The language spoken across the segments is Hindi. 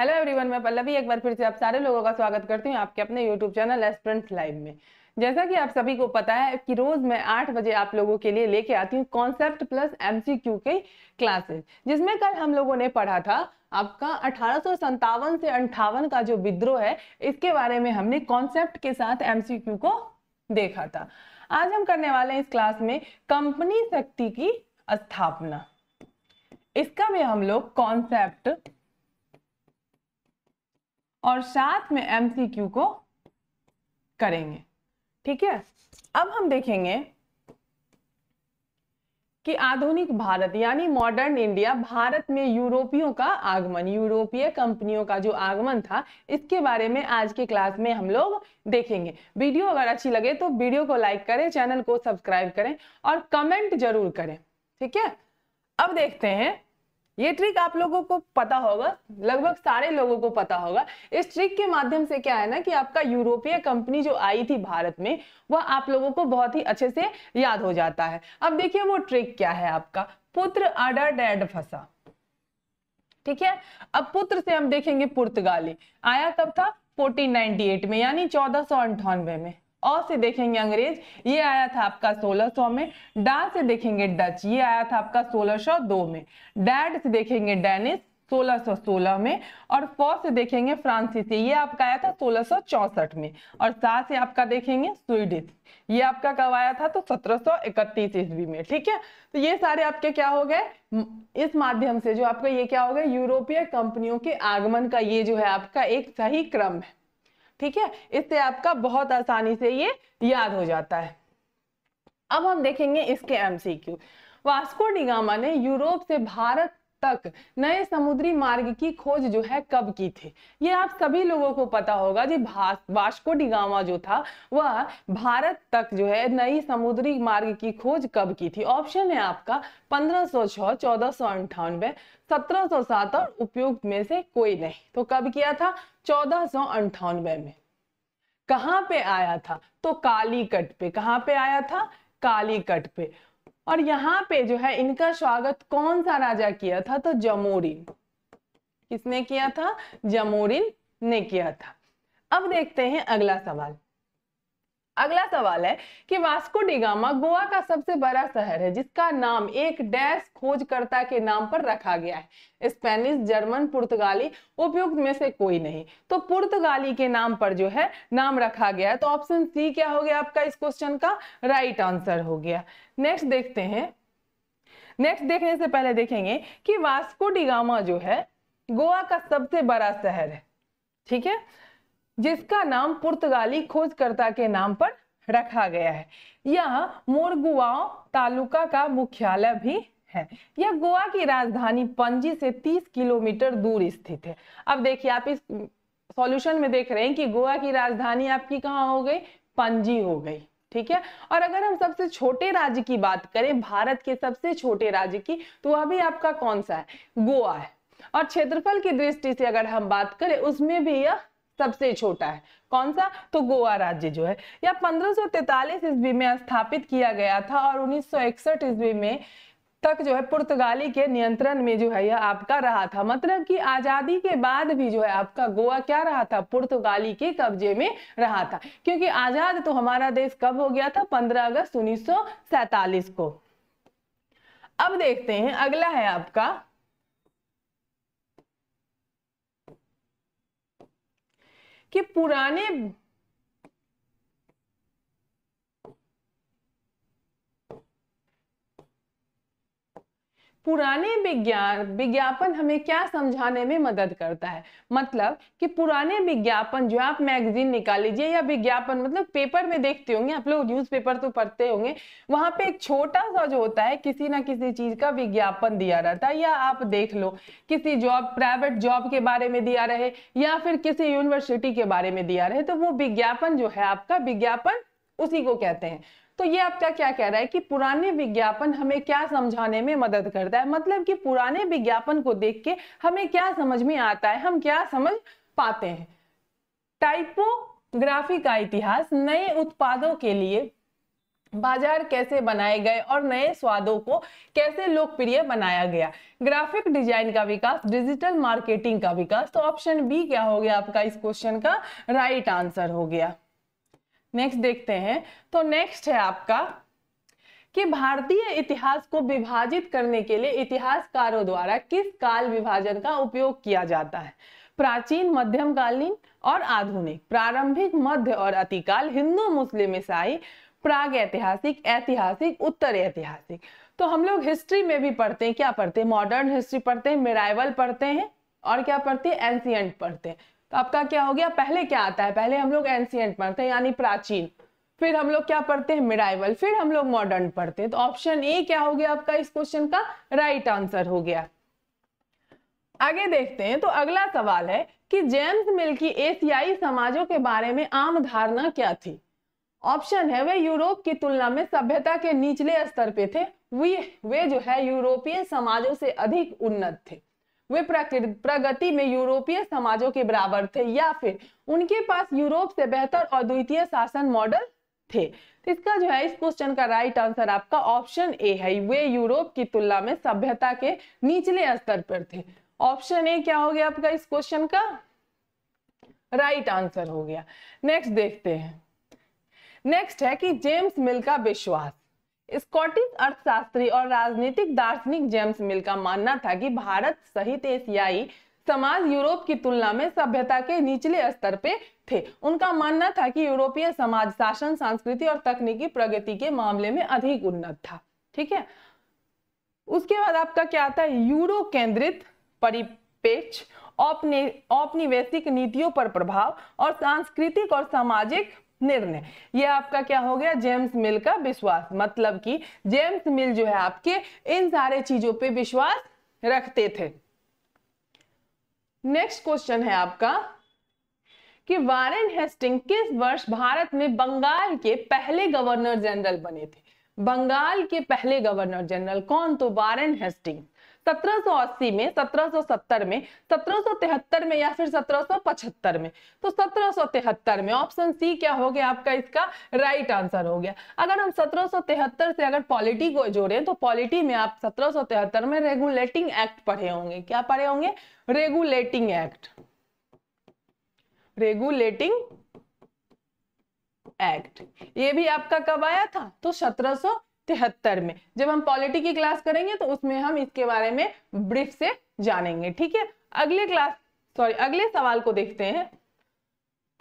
हेलो एवरीवन मैं पल्लवी एक बार फिर से आप सारे लोगों का स्वागत करती हूं आपके अपने यूट्यूब चैनल एस्प्रेंट्स लाइव में जैसा कि आप सभी को पता है कि रोज मैं आठ बजे आप लोगों के लिए लेके आती हूं कॉन्सेप्ट प्लस एमसीक्यू के क्लासेस जिसमें कल हम लोगों ने पढ़ा था आपका अठारह से अंठावन का जो विद्रोह है इसके बारे में हमने कॉन्सेप्ट के साथ एमसीक्यू को देखा था आज हम करने वाले हैं इस क्लास में कंपनी शक्ति की स्थापना इसका भी हम लोग कॉन्सेप्ट और साथ में एम को करेंगे ठीक है अब हम देखेंगे कि आधुनिक भारत यानी मॉडर्न इंडिया भारत में यूरोपियों का आगमन यूरोपीय कंपनियों का जो आगमन था इसके बारे में आज के क्लास में हम लोग देखेंगे वीडियो अगर अच्छी लगे तो वीडियो को लाइक करें चैनल को सब्सक्राइब करें और कमेंट जरूर करें ठीक है अब देखते हैं ये ट्रिक आप लोगों को पता होगा लगभग सारे लोगों को पता होगा इस ट्रिक के माध्यम से क्या है ना कि आपका यूरोपीय कंपनी जो आई थी भारत में वह आप लोगों को बहुत ही अच्छे से याद हो जाता है अब देखिए वो ट्रिक क्या है आपका पुत्र अडा डैड फसा ठीक है अब पुत्र से हम देखेंगे पुर्तगाली आया कब था 1498 में यानी चौदह में अ से देखेंगे अंग्रेज ये आया था आपका 1600 में डा से देखेंगे डच ये आया था आपका 1602 में डैड से देखेंगे डेनिस 1616 में और फ से देखेंगे फ्रांसीसी ये आपका आया था 1664 में और सा से आपका देखेंगे स्वीडिस ये आपका कब आया था तो 1731 ईस्वी में ठीक है तो ये सारे आपके क्या हो गए इस माध्यम से जो आपका ये क्या हो गया यूरोपीय कंपनियों के आगमन का ये जो है आपका एक सही क्रम है ठीक है इससे आपका बहुत आसानी से ये याद हो जाता है अब हम देखेंगे इसके एमसीक्यू वास्को डिगामा ने यूरोप से भारत तक नए समुद्री मार्ग की खोज जो है कब की थी ये आप सभी लोगों को पता होगा जी वास्को डिगामा जो था वह भारत तक जो है नई समुद्री मार्ग की खोज कब की थी ऑप्शन है आपका 1506 चौदह सौ अंठानवे सत्रह सात और उपयुक्त में से कोई नहीं तो कब किया था चौदह अंठानवे में कहां पे आया था तो कालीकट पे कहां पे आया था कालीकट पे और यहाँ पे जो है इनका स्वागत कौन सा राजा किया था तो जमोरिन किसने किया था जमोरिन ने किया था अब देखते हैं अगला सवाल अगला सवाल है कि वास्को डिगामा गोवा का सबसे बड़ा शहर है जिसका नाम एक डैश खोजकर्ता के नाम पर रखा गया है स्पेनिश जर्मन पुर्तगाली उपयुक्त में से कोई नहीं तो पुर्तगाली के नाम पर जो है नाम रखा गया है तो ऑप्शन सी क्या हो गया आपका इस क्वेश्चन का राइट आंसर हो गया नेक्स्ट देखते हैं नेक्स्ट देखने से पहले देखेंगे कि वास्को डिगामा जो है गोवा का सबसे बड़ा शहर है ठीक है जिसका नाम पुर्तगाली खोजकर्ता के नाम पर रखा गया है यह मोरगुआओ तालुका का मुख्यालय भी है यह गोवा की राजधानी पंजी से 30 किलोमीटर दूर स्थित है अब देखिए आप इस सॉल्यूशन में देख रहे हैं कि गोवा की राजधानी आपकी कहाँ हो गई पंजी हो गई ठीक है और अगर हम सबसे छोटे राज्य की बात करें भारत के सबसे छोटे राज्य की तो वह भी आपका कौन सा है गोवा है और क्षेत्रफल की दृष्टि से अगर हम बात करें उसमें भी यह सबसे छोटा है कौन सा तो गोवा राज्य जो है यह 1543 ईस्वी में स्थापित किया गया था और 1961 सौ ईस्वी में तक जो है पुर्तगाली के नियंत्रण में जो है यह आपका रहा था मतलब कि आजादी के बाद भी जो है आपका गोवा क्या रहा था पुर्तगाली के कब्जे में रहा था क्योंकि आजाद तो हमारा देश कब हो गया था 15 अगस्त 1947 को अब देखते हैं अगला है आपका कि पुराने पुराने विज्ञान विज्ञापन हमें क्या समझाने में मदद करता है मतलब कि पुराने विज्ञापन जो आप मैगजीन निकाल लीजिए या विज्ञापन मतलब पेपर में देखते होंगे आप लोग न्यूज़पेपर तो पढ़ते होंगे वहां पे एक छोटा सा जो होता है किसी ना किसी चीज का विज्ञापन दिया रहता है या आप देख लो किसी जॉब प्राइवेट जॉब के बारे में दिया रहे या फिर किसी यूनिवर्सिटी के बारे में दिया रहे तो वो विज्ञापन जो है आपका विज्ञापन उसी को कहते हैं तो ये आपका क्या कह रहा है कि पुराने विज्ञापन हमें क्या समझाने में मदद करता है मतलब कि पुराने विज्ञापन को देख के हमें क्या समझ में आता है हम क्या समझ पाते हैं टाइपोग्राफी का इतिहास नए उत्पादों के लिए बाजार कैसे बनाए गए और नए स्वादों को कैसे लोकप्रिय बनाया गया ग्राफिक डिजाइन का विकास डिजिटल मार्केटिंग का विकास तो ऑप्शन बी क्या हो गया आपका इस क्वेश्चन का राइट आंसर हो गया नेक्स्ट देखते हैं तो नेक्स्ट है आपका कि भारतीय इतिहास को विभाजित करने के लिए इतिहासकारों द्वारा किस काल विभाजन का उपयोग किया जाता है प्राचीन मध्यमकालीन और आधुनिक प्रारंभिक मध्य और अतिकाल हिंदू मुस्लिम ईसाई प्राग ऐतिहासिक ऐतिहासिक उत्तर ऐतिहासिक तो हम लोग हिस्ट्री में भी पढ़ते हैं क्या पढ़ते हैं मॉडर्न हिस्ट्री पढ़ते हैं मेराइवल पढ़ते हैं और क्या पढ़ते हैं एंसियंट पढ़ते हैं तो आपका क्या हो गया पहले क्या आता है पहले हम लोग एंशियंट पढ़ते हैं यानी प्राचीन फिर हम लोग क्या पढ़ते हैं मिराइवल फिर हम लोग मॉडर्न पढ़ते हैं तो ऑप्शन ए क्या हो गया आपका इस क्वेश्चन का राइट right आंसर हो गया आगे देखते हैं तो अगला सवाल है कि जेम्स मिल की एशियाई समाजों के बारे में आम धारणा क्या थी ऑप्शन है वे यूरोप की तुलना में सभ्यता के निचले स्तर पे थे वे वे जो है यूरोपीय समाजों से अधिक उन्नत थे वे प्रगति में यूरोपीय समाजों के बराबर थे या फिर उनके पास यूरोप से बेहतर अद्वितीय शासन मॉडल थे तो इसका जो है इस क्वेश्चन का राइट आंसर आपका ऑप्शन ए है वे यूरोप की तुलना में सभ्यता के निचले स्तर पर थे ऑप्शन ए क्या हो गया आपका इस क्वेश्चन का राइट आंसर हो गया नेक्स्ट देखते हैं नेक्स्ट है कि जेम्स मिल का विश्वास स्कॉटिश अर्थशास्त्री और राजनीतिक दार्शनिक जेम्स मिल का मानना था कि भारत सहित एशियाई समाज यूरोप की तुलना में सभ्यता के निचले स्तर पे थे उनका मानना था कि यूरोपीय समाज शासन संस्कृति और तकनीकी प्रगति के मामले में अधिक उन्नत था ठीक है उसके बाद आपका क्या आता है यूरो केंद्रित परिपेक्ष औपनिवेशिक नीतियों पर प्रभाव और सांस्कृतिक और सामाजिक निर्णय ये आपका क्या हो गया जेम्स मिल का विश्वास मतलब कि जेम्स मिल जो है आपके इन सारे चीजों पे विश्वास रखते थे नेक्स्ट क्वेश्चन है आपका कि वारेन हेस्टिंग किस वर्ष भारत में बंगाल के पहले गवर्नर जनरल बने थे बंगाल के पहले गवर्नर जनरल कौन तो वारेन हेस्टिंग 1780 में 1770 में 1773 में या फिर 1775 में तो 1773 में ऑप्शन सी क्या हो गया आपका इसका राइट आंसर हो गया अगर हम 1773 से अगर पॉलिटी को जोड़े तो पॉलिटी में आप 1773 में रेगुलेटिंग एक्ट पढ़े होंगे क्या पढ़े होंगे रेगुलेटिंग एक्ट रेगुलेटिंग एक्ट ये भी आपका कब आया था तो सत्रह तिहत्तर में जब हम पॉलिटी की क्लास करेंगे तो उसमें हम इसके बारे में ब्रीफ से जानेंगे ठीक है अगले क्लास सॉरी अगले सवाल को देखते हैं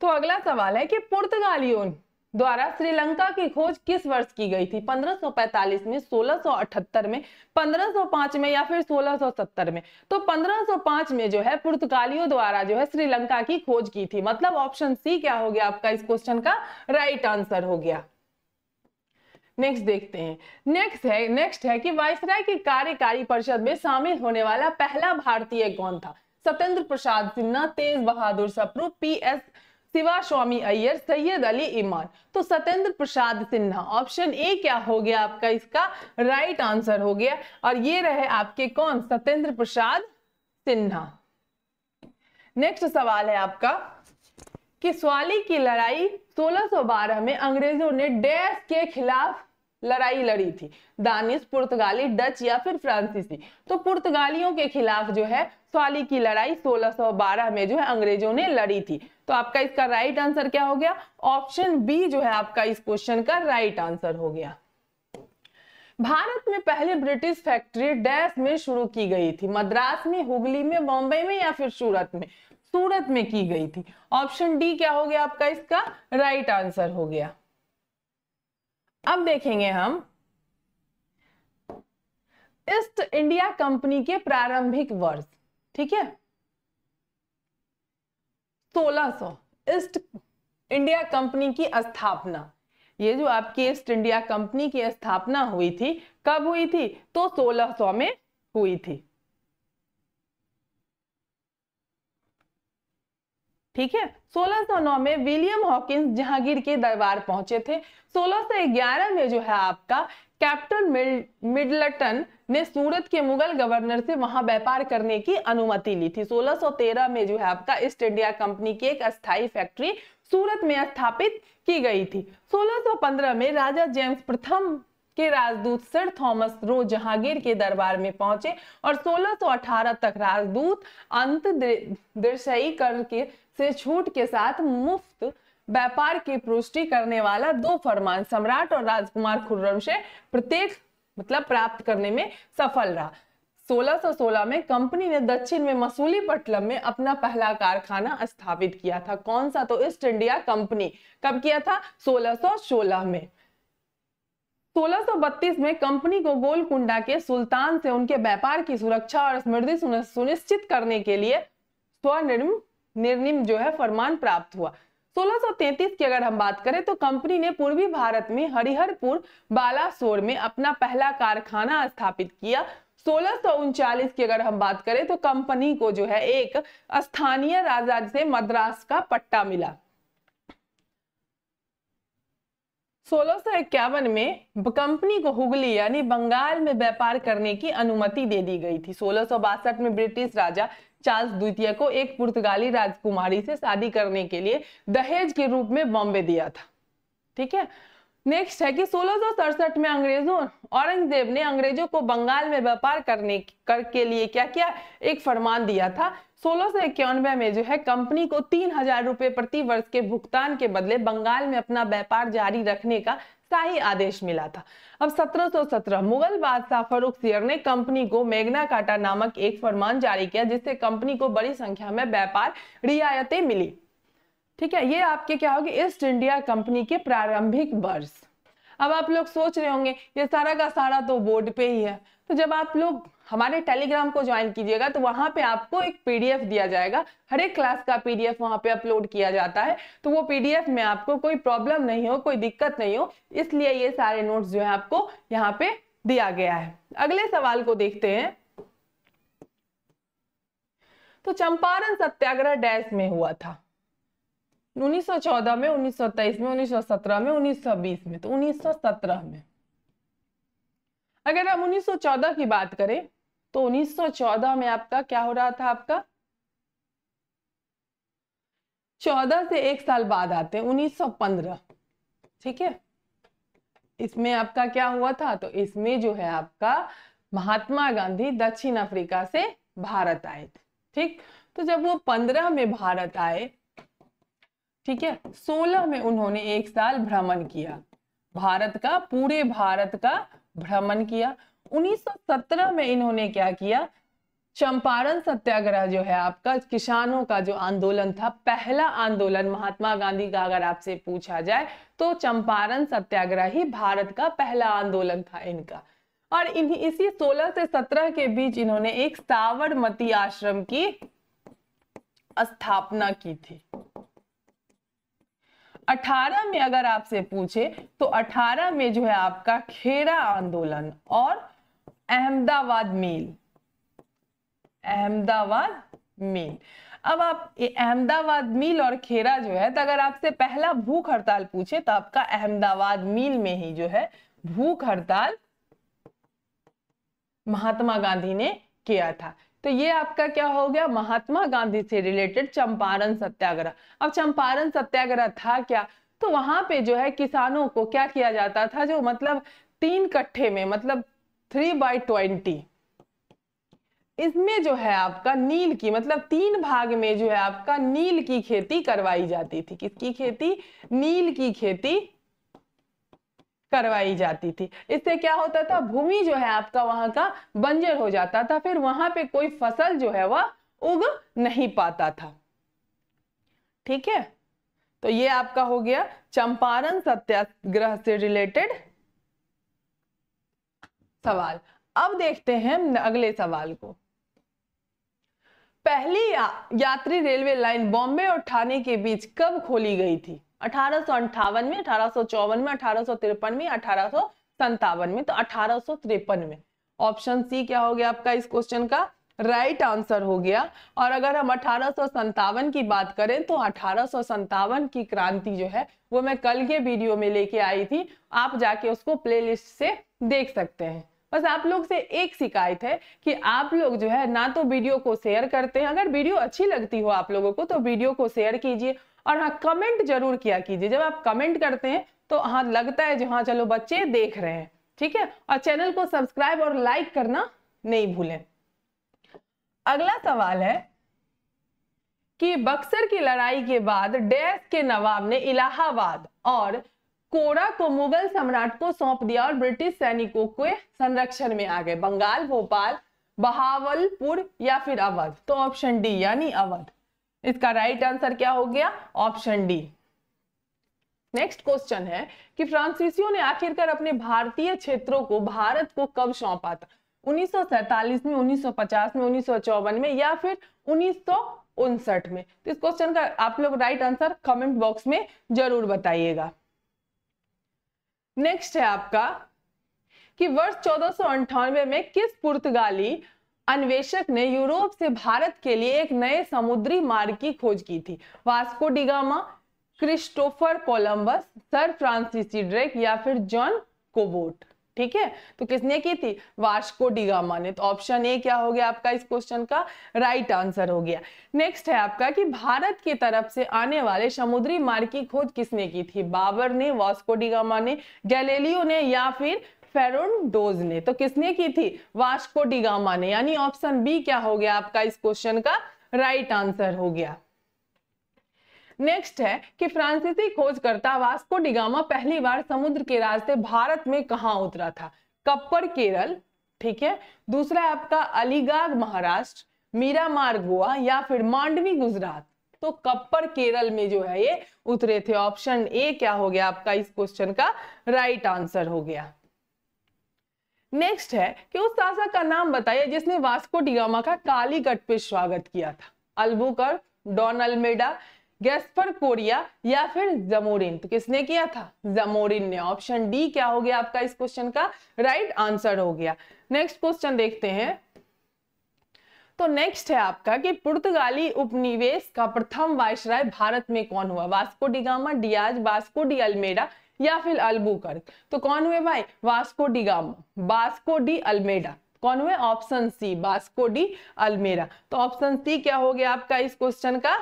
तो अगला सवाल है कि पुर्तगालियों द्वारा श्रीलंका की खोज किस वर्ष की गई थी 1545 में 1678 में 1505 में या फिर 1670 में तो 1505 में जो है पुर्तगालियों द्वारा जो है श्रीलंका की खोज की थी मतलब ऑप्शन सी क्या हो गया आपका इस क्वेश्चन का राइट right आंसर हो गया नेक्स्ट देखते हैं नेक्स्ट है नेक्स्ट है कि वायसराय की कार्यकारी परिषद में शामिल होने वाला पहला भारतीय कौन था Satyendra Prasad Sinha Tej Bahadur Sapru P S Sivaswami Iyer Syed Ali Imam तो सत्येंद्र प्रसाद सिन्हा ऑप्शन ए क्या हो गया आपका इसका राइट आंसर हो गया और ये रहे आपके कौन सत्येंद्र प्रसाद सिन्हा नेक्स्ट सवाल है आपका कि स्वाली की लड़ाई 1612 में अंग्रेजों ने डैश के खिलाफ लड़ाई लड़ी थी दानिश पुर्तगाली डच या फिर फ्रांसीसी तो पुर्तगालियों के खिलाफ जो है स्वाली की लड़ाई 1612 में जो है अंग्रेजों ने लड़ी थी तो आपका इसका राइट आंसर क्या हो गया ऑप्शन बी जो है आपका इस क्वेश्चन का राइट आंसर हो गया भारत में पहले ब्रिटिश फैक्ट्री डैश में शुरू की गई थी मद्रास में हुगली में बॉम्बे में या फिर सूरत में सूरत में की गई थी ऑप्शन डी क्या हो गया आपका इसका राइट आंसर हो गया अब देखेंगे हम ईस्ट इंडिया कंपनी के प्रारंभिक वर्ष ठीक है 1600 ईस्ट इंडिया कंपनी की स्थापना ये जो आपकी ईस्ट इंडिया कंपनी की स्थापना हुई थी कब हुई थी तो 1600 में हुई थी ठीक है 1609 में विलियम हॉकिंस जहांगीर के दरबार पहुंचे थे 1611 में जो है आपका कैप्टन मिडलटन ने सूरत के मुगल गवर्नर से वहां व्यापार करने की अनुमति ली थी 1613 में जो है आपका ईस्ट इंडिया कंपनी की एक अस्थाई फैक्ट्री सूरत में स्थापित की गई थी 1615 में राजा जेम्स प्रथम के राजदूत सर थॉमस रो जहांगीर के दरबार में पहुंचे और 1618 तक राजदूत अंत दृशयी कर के से छूट के साथ मुफ्त व्यापार की पुष्टि करने वाला दो फरमान सम्राट और राजकुमार खुर्रम से प्रत्येक मतलब प्राप्त करने में सफल रहा 1616 में कंपनी ने दक्षिण में पटलम में अपना पहला कारखाना स्थापित किया था कौन सा तो ईस्ट इंडिया कंपनी कब किया था 1616 में 1632 में कंपनी को गोलकुंडा के सुल्तान से उनके व्यापार की सुरक्षा और समृद्धि सुनिश्चित करने के लिए स्वनिर्मित निर्णय जो है फरमान प्राप्त हुआ 1633 की अगर हम बात करें तो कंपनी ने पूर्वी भारत में हरिहरपुर बालासोर में अपना पहला कारखाना स्थापित किया सोलह की अगर हम बात करें तो कंपनी को जो है एक स्थानीय राजा से मद्रास का पट्टा मिला सोलह में कंपनी को हुगली यानी बंगाल में व्यापार करने की अनुमति दे दी गई थी सोलह में ब्रिटिश राजा चार्ल्स द्वितीय को एक पुर्तगाली राजकुमारी से शादी करने के लिए दहेज के रूप में बॉम्बे दिया था ठीक है नेक्स्ट है कि सोलह में अंग्रेजों औरंगजेब ने अंग्रेजों को बंगाल में व्यापार करने कर के लिए क्या किया एक फरमान दिया था सोलह सौ इक्यानवे में जो है कंपनी को तीन हजार रुपए प्रति वर्ष के भुगतान के बदले बंगाल में अपना व्यापार जारी रखने का शाही आदेश मिला था अब 1717 मुगल बादशाह फरूख सियर ने कंपनी को मेघना काटा नामक एक फरमान जारी किया जिससे कंपनी को बड़ी संख्या में व्यापार रियायतें मिली ठीक है ये आपके क्या होगी ईस्ट इंडिया कंपनी के प्रारंभिक वर्ष अब आप लोग सोच रहे होंगे ये सारा का सारा तो बोर्ड पे ही है तो जब आप लोग हमारे टेलीग्राम को ज्वाइन कीजिएगा तो वहां पे आपको एक पीडीएफ दिया जाएगा हर एक क्लास का पीडीएफ वहां पे अपलोड किया जाता है तो वो पीडीएफ में आपको कोई प्रॉब्लम नहीं हो कोई दिक्कत नहीं हो इसलिए ये सारे नोट्स जो है आपको यहाँ पे दिया गया है अगले सवाल को देखते हैं तो चंपारण सत्याग्रह डैश में हुआ था 1914 में 1923 में 1917 में 1920 में तो 1917 में अगर हम 1914 की बात करें तो 1914 में आपका क्या हो रहा था आपका चौदह से एक साल बाद आते हैं 1915 ठीक है इसमें आपका क्या हुआ था तो इसमें जो है आपका महात्मा गांधी दक्षिण अफ्रीका से भारत आए थे ठीक तो जब वो पंद्रह में भारत आए ठीक है सोलह में उन्होंने एक साल भ्रमण किया भारत का पूरे भारत का भ्रमण किया 1917 में इन्होंने क्या किया चंपारण सत्याग्रह जो है आपका किसानों का जो आंदोलन था पहला आंदोलन महात्मा गांधी का अगर आपसे पूछा जाए तो चंपारण सत्याग्रह ही भारत का पहला आंदोलन था इनका और इन्हीं इसी 16 से 17 के बीच इन्होंने एक सावरमती आश्रम की स्थापना की थी 18 में अगर आपसे पूछे तो 18 में जो है आपका खेरा आंदोलन और अहमदाबाद मेल अहमदाबाद मेल अब आप अहमदाबाद मील और खेरा जो है तो अगर आपसे पहला भूख हड़ताल पूछे तो आपका अहमदाबाद मील में ही जो है भूख हड़ताल महात्मा गांधी ने किया था तो ये आपका क्या हो गया महात्मा गांधी से रिलेटेड चंपारण सत्याग्रह अब चंपारण सत्याग्रह था क्या तो वहां पे जो है किसानों को क्या किया जाता था जो मतलब तीन कट्ठे में मतलब थ्री बाई ट्वेंटी इसमें जो है आपका नील की मतलब तीन भाग में जो है आपका नील की खेती करवाई जाती थी किसकी खेती नील की खेती करवाई जाती थी इससे क्या होता था भूमि जो है आपका वहां का बंजर हो जाता था फिर वहां पे कोई फसल जो है वह उग नहीं पाता था ठीक है तो ये आपका हो गया चंपारण सत्याग्रह से रिलेटेड सवाल अब देखते हैं अगले सवाल को पहली या, यात्री रेलवे लाइन बॉम्बे और ठाणे के बीच कब खोली गई थी अठारह में अठारह में अठारह में अठारह में तो अठारह में ऑप्शन सी क्या हो गया आपका इस क्वेश्चन का राइट right आंसर हो गया और अगर हम अठारह की बात करें तो अठारह की क्रांति जो है वो मैं कल के वीडियो में लेके आई थी आप जाके उसको प्लेलिस्ट से देख सकते हैं बस आप लोग से एक शिकायत है कि आप लोग जो है ना तो वीडियो को शेयर करते हैं अगर वीडियो अच्छी लगती हो आप लोगों को तो वीडियो को शेयर कीजिए और हाँ कमेंट जरूर किया कीजिए जब आप कमेंट करते हैं तो हाँ लगता है जो हाँ चलो बच्चे देख रहे हैं ठीक है और चैनल को सब्सक्राइब और लाइक करना नहीं भूलें अगला सवाल है कि बक्सर की लड़ाई के बाद डैश के नवाब ने इलाहाबाद और कोरा को मुगल सम्राट को सौंप दिया और ब्रिटिश सैनिकों के संरक्षण में आ गए बंगाल भोपाल बहावलपुर या फिर अवध तो ऑप्शन डी यानी अवध इसका राइट आंसर क्या हो गया ऑप्शन डी नेक्स्ट क्वेश्चन है कि फ्रांसीसियों ने आखिरकार अपने भारतीय क्षेत्रों को भारत को कब सौंपा था उन्नीस में 1950 में उन्नीस में या फिर उन्नीस में तो इस क्वेश्चन का आप लोग राइट आंसर कमेंट बॉक्स में जरूर बताइएगा नेक्स्ट है आपका कि वर्ष चौदह में किस पुर्तगाली अन्वेषक ने यूरोप से भारत के लिए एक नए समुद्री मार्ग की खोज की थी Vasco da Gama Christopher Columbus sir Francis Drake या फिर जॉन कोबोट ठीक है तो किसने की थी वास्को डिगामा ने तो ऑप्शन ए क्या हो गया आपका इस क्वेश्चन का राइट आंसर हो गया नेक्स्ट है आपका कि भारत की तरफ से आने वाले समुद्री मार्ग की खोज किसने की थी बाबर ने वास्को डिगामा ने गैलेलियो ने या फिर फेरोन डोज ने तो किसने की थी वास्को डिगामा ने यानी ऑप्शन बी क्या हो गया आपका इस क्वेश्चन का राइट right आंसर हो गया नेक्स्ट है कि फ्रांसीसी खोजकर्ता वास्को डिगामा पहली बार समुद्र के रास्ते भारत में कहा उतरा था कप्पर केरल ठीक है दूसरा आपका अलीगाग महाराष्ट्र मीरामार गोवा या फिर मांडवी गुजरात तो कप्पर केरल में जो है ये उतरे थे ऑप्शन ए क्या हो गया आपका इस क्वेश्चन का राइट आंसर हो गया नेक्स्ट है कि उस शासक का नाम बताइए जिसने वास्को डिगामा का कालीगट पे स्वागत किया था Albuquerque Don Almeida Gaspar Correia या फिर जमोरिन तो किसने किया था जमोरिन ने ऑप्शन डी क्या हो गया आपका इस क्वेश्चन का राइट right आंसर हो गया नेक्स्ट क्वेश्चन देखते हैं तो नेक्स्ट है आपका कि पुर्तगाली उपनिवेश का प्रथम वायसराय भारत में कौन हुआ Vasco da Gama Dias Vasco de Almeida या फिर अल्बुकर तो कौन हुए भाई Vasco da Gama Vasco de Almeida कौन हुए option C Vasco de Almeida तो ऑप्शन सी क्या हो गया आपका इस क्वेश्चन का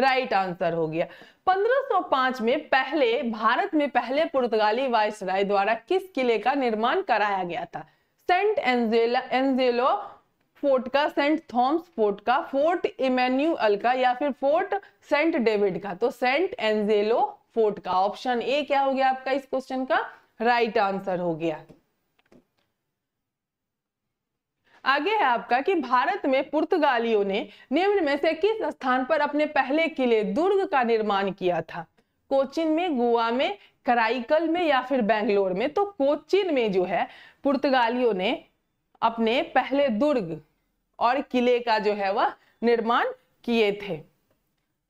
राइट आंसर हो गया 1505 में पहले भारत में पहले पुर्तगाली राय द्वारा किस किले का निर्माण कराया गया था सेंट एंजेला एंजेलो फोर्ट का सेंट थॉम्स फोर्ट का फोर्ट इमेन्यूअल का या फिर फोर्ट सेंट डेविड का तो सेंट एंजेलो फोर्ट का ऑप्शन ए क्या हो गया आपका इस क्वेश्चन का राइट right आंसर हो गया आगे है आपका कि भारत में पुर्तगालियों ने निम्न में से किस स्थान पर अपने पहले किले दुर्ग का निर्माण किया था कोचिन में गोवा में कराइकल में या फिर बेंगलोर में तो कोचिन में जो है पुर्तगालियों ने अपने पहले दुर्ग और किले का जो है वह निर्माण किए थे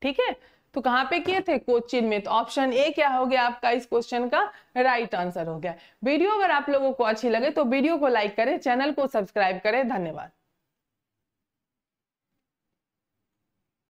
ठीक है तो कहाँ पे किए थे कोचिन में तो ऑप्शन ए क्या हो गया आपका इस क्वेश्चन का राइट आंसर हो गया वीडियो अगर आप लोगों को अच्छी लगे तो वीडियो को लाइक करें चैनल को सब्सक्राइब करें धन्यवाद